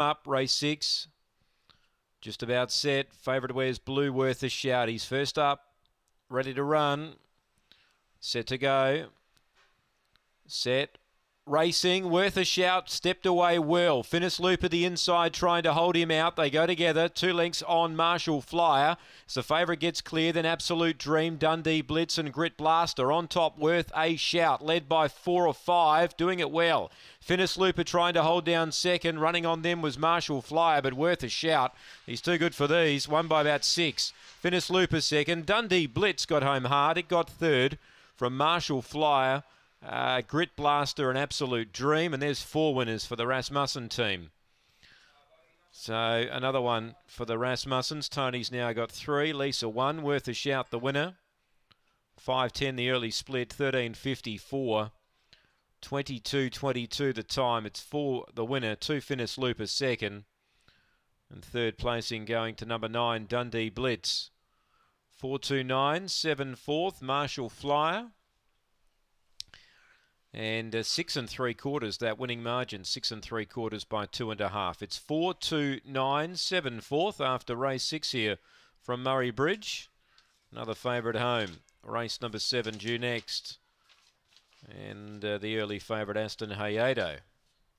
up, race six. Just about set. Favourite wears is Blue Worth a shout. He's first up, ready to run. Set to go. Set, racing. Worth a shout. Stepped away well. Finnis Looper the inside trying to hold him out. They go together. Two links on Marshall Flyer. As the favourite gets clear, then Absolute Dream, Dundee Blitz and Grit Blaster. On top, Worth a shout. Led by four or five. Doing it well. Finnis Looper trying to hold down second. Running on them was Marshall Flyer, but Worth a shout. He's too good for these. One by about six. Finnis Looper second. Dundee Blitz got home hard. It got third from Marshall Flyer. Uh, Grit Blaster, an absolute dream. And there's four winners for the Rasmussen team. So another one for the Rasmussens. Tony's now got three. Lisa one. Worth a shout, the winner. 5.10 the early split. 13.54. 22.22 the time. It's for the winner. Two Finnis Looper second. And third placing going to number nine, Dundee Blitz. 4.29, seven fourth, Marshall Flyer and uh, six and three quarters that winning margin six and three quarters by two and a half it's four two nine seven fourth after race six here from murray bridge another favourite home race number seven due next and uh, the early favourite aston hayato